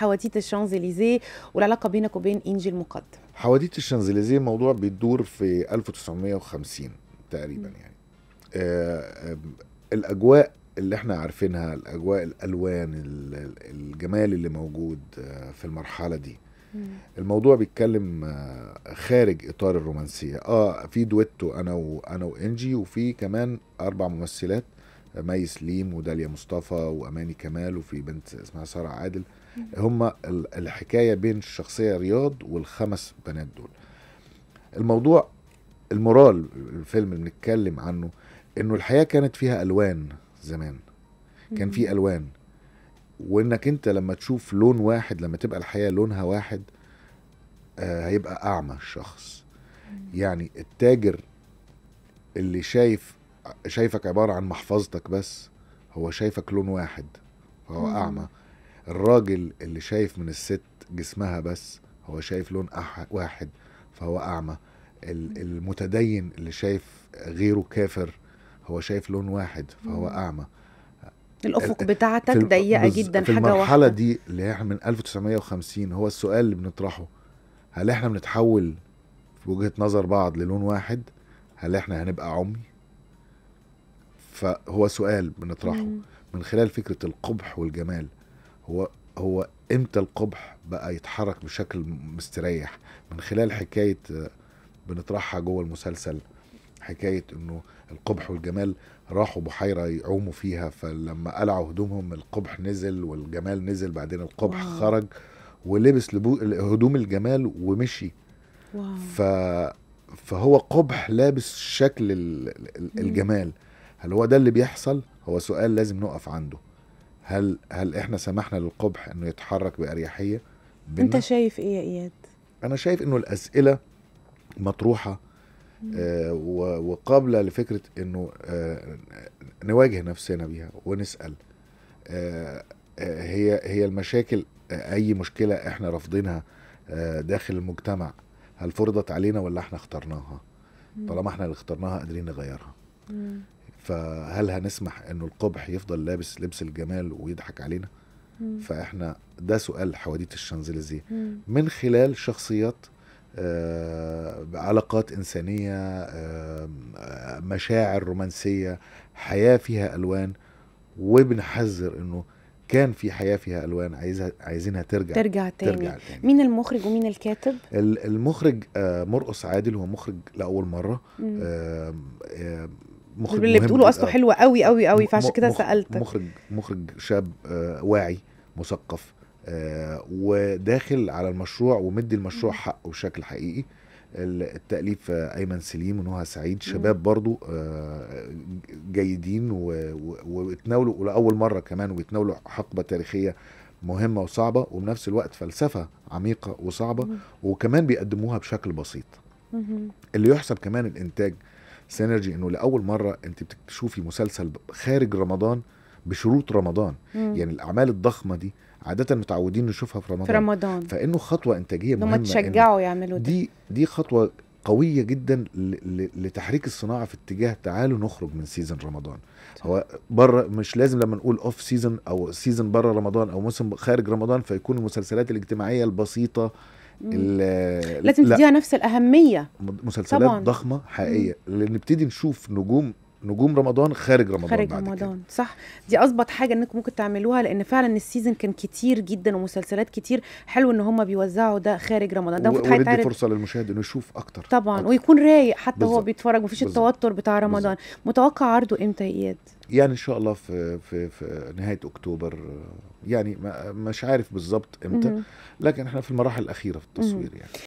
حواديت الشانزليزيه والعلاقه بينك وبين انجي المقدم حواديت الشانزليزيه موضوع بيدور في 1950 تقريبا يعني آه،, آه الاجواء اللي احنا عارفينها الاجواء الالوان الجمال اللي موجود آه، في المرحله دي الموضوع بيتكلم آه، خارج اطار الرومانسيه اه في دويتو انا وانا وانجي وفي كمان اربع ممثلات مي سليم وداليا مصطفى واماني كمال وفي بنت اسمها ساره عادل هم الحكايه بين الشخصيه رياض والخمس بنات دول الموضوع المورال الفيلم اللي بنتكلم عنه انه الحياه كانت فيها الوان زمان كان في الوان وانك انت لما تشوف لون واحد لما تبقى الحياه لونها واحد آه هيبقى اعمى الشخص يعني التاجر اللي شايف شايفك عباره عن محفظتك بس هو شايفك لون واحد فهو اعمى الراجل اللي شايف من الست جسمها بس هو شايف لون أح واحد فهو أعمى المتدين اللي شايف غيره كافر هو شايف لون واحد فهو أعمى الافق بتاعتك ضيقه جدا في حاجه واحده المرحله دي اللي احنا من 1950 هو السؤال اللي بنطرحه هل احنا بنتحول في وجهه نظر بعض للون واحد هل احنا هنبقى عمي فهو سؤال بنطرحه من خلال فكره القبح والجمال هو هو امتى القبح بقى يتحرك بشكل مستريح من خلال حكايه آه، بنطرحها جوه المسلسل حكايه انه القبح والجمال راحوا بحيره يعوموا فيها فلما قلعوا هدومهم القبح نزل والجمال نزل بعدين القبح واو. خرج ولبس لبو... هدوم الجمال ومشي واو. ف... فهو قبح لابس شكل الجمال هل هو ده اللي بيحصل هو سؤال لازم نقف عنده هل هل احنا سمحنا للقبح انه يتحرك باريحيه انت شايف ايه يا اياد انا شايف انه الاسئله مطروحه آه وقابله لفكره انه آه نواجه نفسنا بيها ونسال آه, آه، هي هي المشاكل آه، اي مشكله احنا رافضينها آه، داخل المجتمع هل فرضت علينا ولا احنا اخترناها طالما احنا اللي اخترناها قادرين نغيرها فهل هنسمح انه القبح يفضل لابس لبس الجمال ويضحك علينا مم. فاحنا ده سؤال حواديت الشانزليزيه من خلال شخصيات آه، علاقات إنسانية آه، مشاعر رومانسية حياة فيها ألوان وبنحذر أنه كان في حياة فيها ألوان عايزها عايزينها ترجع ترجع تاني. ترجع تاني مين المخرج ومين الكاتب؟ المخرج آه، مرقص عادل هو مخرج لأول مرة مخرج اللي بتقوله اصله حلو قوي قوي قوي فعشان كده سالتك مخرج مخرج شاب آه، واعي مثقف آه، وداخل على المشروع ومدي المشروع حقه بشكل حقيقي التأليف أيمن سليم ونهى سعيد شباب برضو آه، جيدين وبيتناولوا لأول مرة كمان وبيتناولوا حقبة تاريخية مهمة وصعبة وبنفس الوقت فلسفة عميقة وصعبة وكمان بيقدموها بشكل بسيط اللي يحسب كمان الإنتاج سينرجي انه لاول مره انت بتشوفي مسلسل خارج رمضان بشروط رمضان مم. يعني الاعمال الضخمه دي عاده متعودين نشوفها في رمضان في رمضان فانه خطوه انتاجيه مهمه هم تشجعوا يعملوا ده دي دي خطوه قويه جدا لتحريك الصناعه في اتجاه تعالوا نخرج من سيزون رمضان هو بره مش لازم لما نقول اوف سيزون او سيزون بره رمضان او موسم خارج رمضان فيكون المسلسلات الاجتماعيه البسيطه لازم تديها نفس الاهميه مسلسلات طبعًا. ضخمه حقيقيه لان نبتدي نشوف نجوم نجوم رمضان خارج رمضان خارج بعد رمضان كده. صح دي اظبط حاجه انكم ممكن تعملوها لان فعلا السيزون كان كتير جدا ومسلسلات كتير حلو ان هم بيوزعوا ده خارج رمضان ده المفروض هيتعرض فرصه للمشاهد انه يشوف اكتر طبعا أكتر. ويكون رايق حتى بالزبط. هو بيتفرج مفيش بالزبط. التوتر بتاع رمضان بالزبط. متوقع عرضه امتى يا اياد يعني ان شاء الله في في في نهايه اكتوبر يعني مش عارف بالظبط امتى لكن احنا في المراحل الاخيره في التصوير يعني